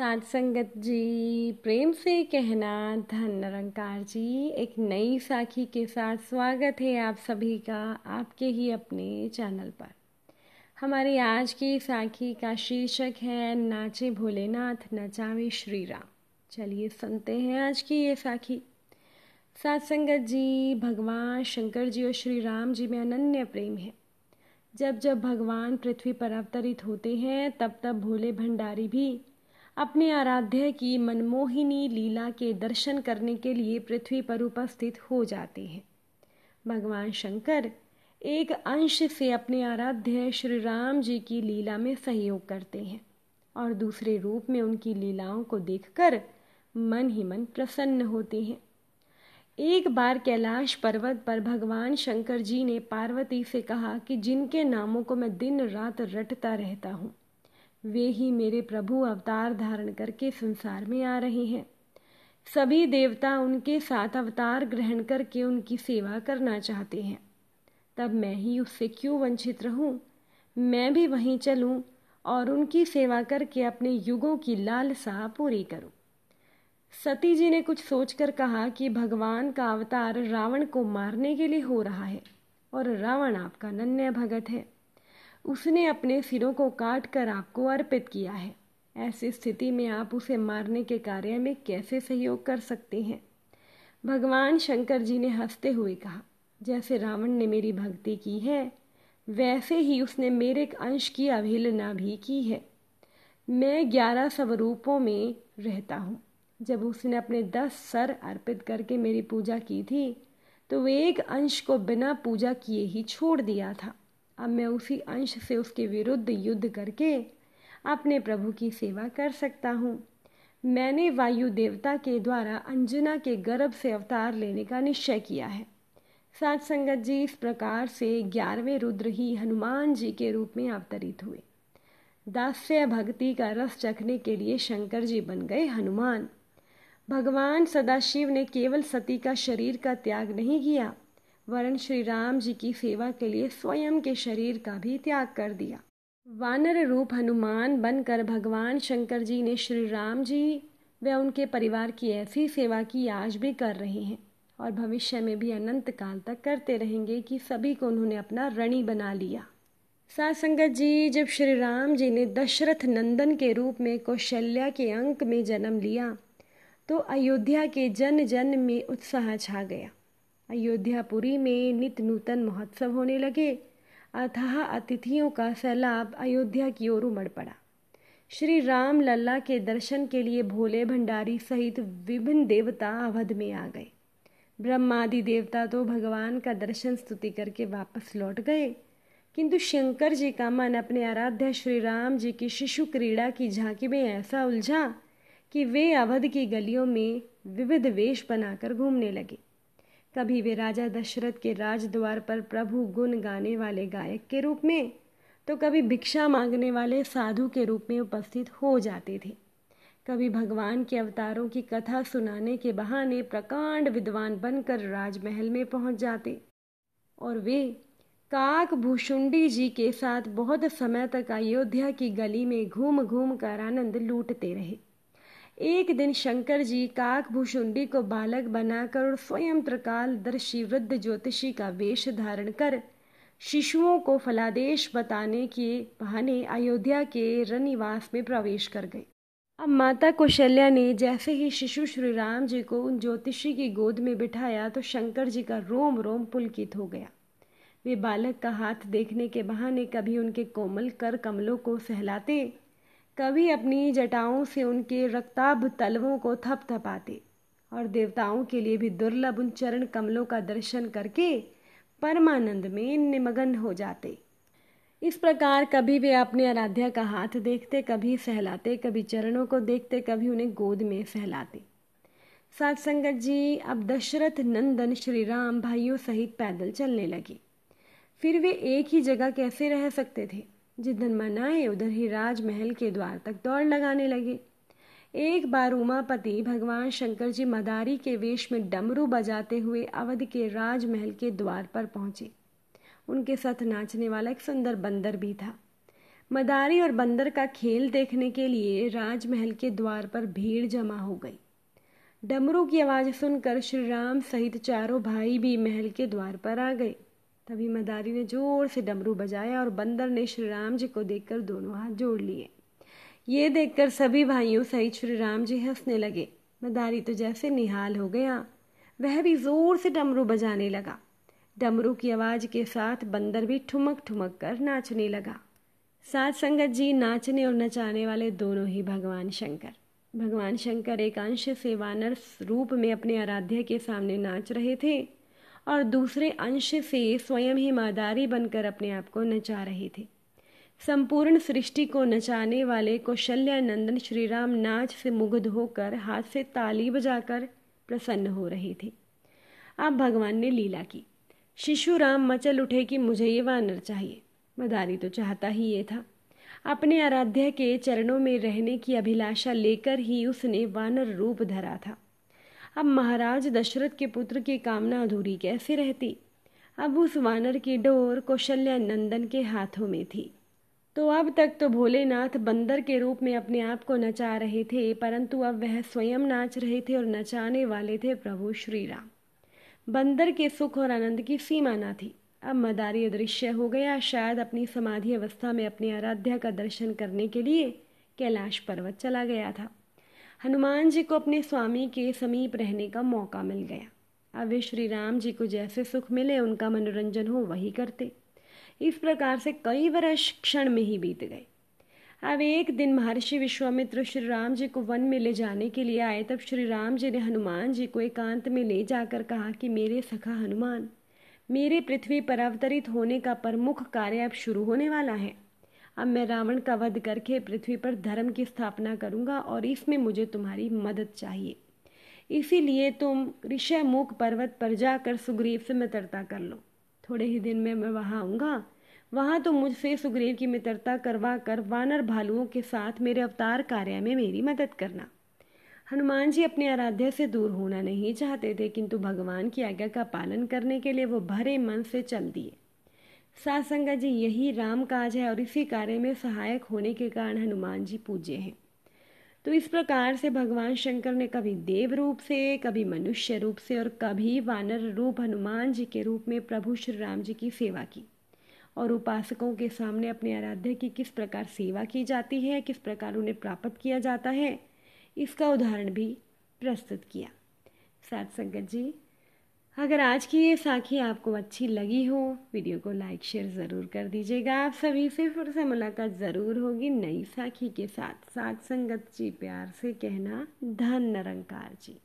साध संगत जी प्रेम से कहना धन निरंकार जी एक नई साखी के साथ स्वागत है आप सभी का आपके ही अपने चैनल पर हमारी आज की साखी का शीर्षक है नाचे भोलेनाथ नचावे श्री राम चलिए सुनते हैं आज की ये साखी साध संगत जी भगवान शंकर जी और श्री राम जी में अनन्य प्रेम है जब जब भगवान पृथ्वी पर अवतरित होते हैं तब तब भोले भंडारी भी अपने आराध्य की मनमोहिनी लीला के दर्शन करने के लिए पृथ्वी पर उपस्थित हो जाते हैं भगवान शंकर एक अंश से अपने आराध्य श्री राम जी की लीला में सहयोग करते हैं और दूसरे रूप में उनकी लीलाओं को देखकर मन ही मन प्रसन्न होते हैं एक बार कैलाश पर्वत पर भगवान शंकर जी ने पार्वती से कहा कि जिनके नामों को मैं दिन रात रटता रहता हूँ वे ही मेरे प्रभु अवतार धारण करके संसार में आ रहे हैं सभी देवता उनके साथ अवतार ग्रहण करके उनकी सेवा करना चाहते हैं तब मैं ही उससे क्यों वंचित रहूं? मैं भी वहीं चलूं और उनकी सेवा करके अपने युगों की लालसा पूरी करूं। सती जी ने कुछ सोचकर कहा कि भगवान का अवतार रावण को मारने के लिए हो रहा है और रावण आपका नन्या भगत है उसने अपने सिरों को काट कर आपको अर्पित किया है ऐसी स्थिति में आप उसे मारने के कार्य में कैसे सहयोग कर सकते हैं भगवान शंकर जी ने हंसते हुए कहा जैसे रावण ने मेरी भक्ति की है वैसे ही उसने मेरे अंश की अवहेलना भी की है मैं ग्यारह स्वरूपों में रहता हूँ जब उसने अपने दस सर अर्पित करके मेरी पूजा की थी तो वे एक अंश को बिना पूजा किए ही छोड़ दिया था अब मैं उसी अंश से उसके विरुद्ध युद्ध करके अपने प्रभु की सेवा कर सकता हूँ मैंने वायु देवता के द्वारा अंजना के गर्भ से अवतार लेने का निश्चय किया है सात संगत जी इस प्रकार से ग्यारहवें रुद्र ही हनुमान जी के रूप में अवतरित हुए दास्य भक्ति का रस चखने के लिए शंकर जी बन गए हनुमान भगवान सदाशिव ने केवल सती का शरीर का त्याग नहीं किया वरन श्री राम जी की सेवा के लिए स्वयं के शरीर का भी त्याग कर दिया वानर रूप हनुमान बनकर भगवान शंकर जी ने श्री राम जी व उनके परिवार की ऐसी सेवा की आज भी कर रहे हैं और भविष्य में भी अनंत काल तक करते रहेंगे कि सभी को उन्होंने अपना रणी बना लिया सात संगत जी जब श्री राम जी ने दशरथ नंदन के रूप में कौशल्या के अंक में जन्म लिया तो अयोध्या के जन जन में उत्साह छा गया अयोध्यापुरी में नित नूतन महोत्सव होने लगे अतः अतिथियों का सैलाब अयोध्या की ओर उमड़ पड़ा श्री राम लल्ला के दर्शन के लिए भोले भंडारी सहित विभिन्न देवता अवध में आ गए ब्रह्मादि देवता तो भगवान का दर्शन स्तुति करके वापस लौट गए किंतु शंकर जी का मन अपने आराध्य श्री राम जी की शिशु क्रीड़ा की झांकी में ऐसा उलझा कि वे अवध की गलियों में विविध वेश बनाकर घूमने लगे कभी वे राजा दशरथ के राजद्वार पर प्रभु गुण गाने वाले गायक के रूप में तो कभी भिक्षा मांगने वाले साधु के रूप में उपस्थित हो जाते थे कभी भगवान के अवतारों की कथा सुनाने के बहाने प्रकांड विद्वान बनकर राजमहल में पहुंच जाते और वे काक भूषुंडी जी के साथ बहुत समय तक अयोध्या की गली में घूम घूम कर आनंद लूटते रहे एक दिन शंकर जी काकभूषुंडी को बालक बनाकर और स्वयं त्रिकाल दर्शी वृद्ध ज्योतिषी का वेश धारण कर शिशुओं को फलादेश बताने के बहाने अयोध्या के रनिवास में प्रवेश कर गए अब माता कौशल्या ने जैसे ही शिशु श्री राम जी को उन ज्योतिषी की गोद में बिठाया तो शंकर जी का रोम रोम पुलकित हो गया वे बालक का हाथ देखने के बहाने कभी उनके कोमल कर कमलों को सहलाते कभी अपनी जटाओं से उनके रक्ताभ तलवों को थपथपाते और देवताओं के लिए भी दुर्लभ उन चरण कमलों का दर्शन करके परमानंद में निमग्न हो जाते इस प्रकार कभी वे अपने आराध्या का हाथ देखते कभी सहलाते कभी चरणों को देखते कभी उन्हें गोद में सहलाते सात संगत जी अब दशरथ नंदन श्री राम भाइयों सहित पैदल चलने लगे फिर वे एक ही जगह कैसे रह सकते थे जिधर मन आए उधर ही राजमहल के द्वार तक दौड़ लगाने लगे एक बार उमापति भगवान शंकर जी मदारी के वेश में डमरू बजाते हुए अवध के राजमहल के द्वार पर पहुंचे उनके साथ नाचने वाला एक सुंदर बंदर भी था मदारी और बंदर का खेल देखने के लिए राजमहल के द्वार पर भीड़ जमा हो गई डमरू की आवाज़ सुनकर श्री राम सहित चारों भाई भी महल के द्वार पर आ गए तभी मदारी ने जोर से डमरू बजाया और बंदर ने श्री राम जी को देखकर दोनों हाथ जोड़ लिए ये देखकर सभी भाइयों सहित श्री राम जी हंसने लगे मदारी तो जैसे निहाल हो गया वह भी जोर से डमरू बजाने लगा डमरू की आवाज़ के साथ बंदर भी ठुमक ठुमक कर नाचने लगा साथ संगत जी नाचने और नचाने वाले दोनों ही भगवान शंकर भगवान शंकर एक अंश से वानर रूप में अपने आराध्य के सामने नाच रहे थे और दूसरे अंश से स्वयं ही मादारी बनकर अपने आप को नचा रहे थे संपूर्ण सृष्टि को नचाने वाले कौशल्यानंदन श्रीराम नाच से मुग्ध होकर हाथ से ताली बजाकर प्रसन्न हो रहे थे अब भगवान ने लीला की शिशु राम मचल उठे कि मुझे ये वानर चाहिए मदारी तो चाहता ही ये था अपने आराध्य के चरणों में रहने की अभिलाषा लेकर ही उसने वानर रूप धरा था अब महाराज दशरथ के पुत्र की कामना अधूरी कैसे रहती अब उस वानर की डोर कौशल्या नंदन के हाथों में थी तो अब तक तो भोलेनाथ बंदर के रूप में अपने आप को नचा रहे थे परंतु अब वह स्वयं नाच रहे थे और नचाने वाले थे प्रभु श्री राम बंदर के सुख और आनंद की सीमा ना थी अब मदारी दृश्य हो गया शायद अपनी समाधि अवस्था में अपनी आराध्या का दर्शन करने के लिए कैलाश पर्वत चला गया था हनुमान जी को अपने स्वामी के समीप रहने का मौका मिल गया अब वे श्री राम जी को जैसे सुख मिले उनका मनोरंजन हो वही करते इस प्रकार से कई वर्ष क्षण में ही बीत गए अब एक दिन महर्षि विश्वामित्र श्री राम जी को वन में ले जाने के लिए आए तब श्री राम जी ने हनुमान जी को एकांत में ले जाकर कहा कि मेरे सखा हनुमान मेरे पृथ्वी पर अवतरित होने का प्रमुख कार्य अब शुरू होने वाला है अब मैं रावण का वध करके पृथ्वी पर धर्म की स्थापना करूंगा और इसमें मुझे तुम्हारी मदद चाहिए इसीलिए तुम ऋषय मुख पर्वत पर जाकर सुग्रीव से मित्रता कर लो थोड़े ही दिन में मैं वहाँ आऊँगा वहाँ तो मुझसे सुग्रीव की मित्रता करवा कर वानर भालुओं के साथ मेरे अवतार कार्य में मेरी मदद करना हनुमान जी अपने आराध्य से दूर होना नहीं चाहते थे किंतु भगवान की आज्ञा का पालन करने के लिए वो भरे मन से चल दिए सात संगत जी यही राम काज है और इसी कार्य में सहायक होने के कारण हनुमान जी पूज्य हैं तो इस प्रकार से भगवान शंकर ने कभी देव रूप से कभी मनुष्य रूप से और कभी वानर रूप हनुमान जी के रूप में प्रभु श्री राम जी की सेवा की और उपासकों के सामने अपने आराध्य की किस प्रकार सेवा की जाती है किस प्रकार उन्हें प्राप्त किया जाता है इसका उदाहरण भी प्रस्तुत किया सात संगत जी अगर आज की ये साखी आपको अच्छी लगी हो वीडियो को लाइक शेयर ज़रूर कर दीजिएगा आप सभी से फिर से मुलाकात ज़रूर होगी नई साखी के साथ साथ संगत जी प्यार से कहना धन निरंकार जी